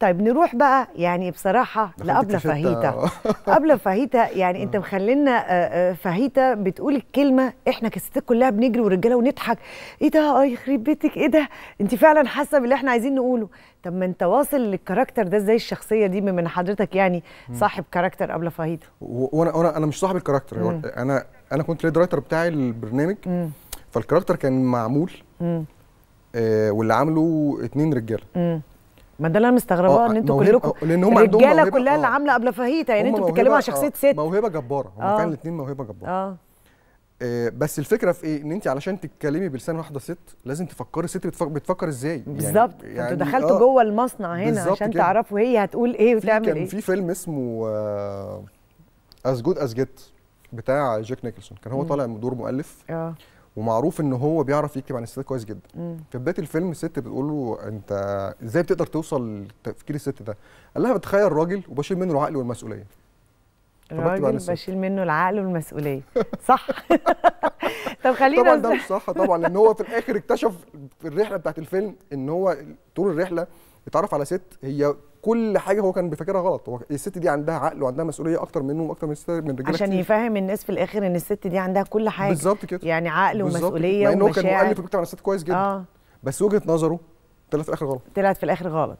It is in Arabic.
طيب نروح بقى يعني بصراحه لقبله فاهيتا ابلة فاهيتا يعني انت آه. مخلينا آه، آه، فاهيتا بتقول الكلمه احنا كستات كلها بنجري ورجاله ونضحك ايه ده اه يخرب بيتك ايه ده انت فعلا حاسه باللي احنا عايزين نقوله طب ما انت واصل للكاركتر ده ازاي الشخصيه دي من حضرتك يعني صاحب كاركتر ابلة فاهيتا وانا انا انا مش صاحب الكاركتر انا انا كنت ليد رايتر بتاعي البرنامج مم. فالكاركتر كان معمول مم. آه واللي عامله اتنين رجاله ما ده اللي انا مستغرباه آه، ان انتوا كلكم آه، لان هم الرجاله كلها اللي آه. عامله قبل فهيته يعني انتوا بتتكلموا على شخصيه ست موهبه جباره هم فعلا الاثنين موهبه جباره اه بس الفكره في ايه ان انت علشان تتكلمي بلسان واحده ست لازم تفكري ست بتفكر, بتفكر ازاي يعني بالظبط يعني, يعني انتوا دخلتوا آه جوه المصنع هنا عشان كده. تعرفوا هي هتقول ايه وتعمل ايه كان في فيلم اسمه از جود از جيت بتاع جاك نيكلسون كان هو طالع دور مؤلف اه ومعروف ان هو بيعرف يكتب عن الستات كويس جدا مم. في بدايه الفيلم الست بتقول له انت ازاي بتقدر توصل لتفكير الست ده قال لها بتخيل راجل وبشيل منه العقل والمسؤوليه الراجل بشيل منه العقل والمسؤوليه صح طب خلينا طبعا ده مش صح طبعا لان هو في الاخر اكتشف في الرحله بتاعت الفيلم ان هو طول الرحله اتعرف على ست هي كل حاجه هو كان بيفكرها غلط هو الست دي عندها عقل وعندها مسؤوليه اكتر منه واكتر من الست من الرجاله عشان كتير. يفهم الناس في الاخر ان الست دي عندها كل حاجه بالظبط كده يعني عقل ومسؤوليه ومشاعر مع انه كان مؤلف الكتاب عن الست كويس جدا آه. بس وجهه نظره طلعت في الاخر غلط طلعت في الاخر غلط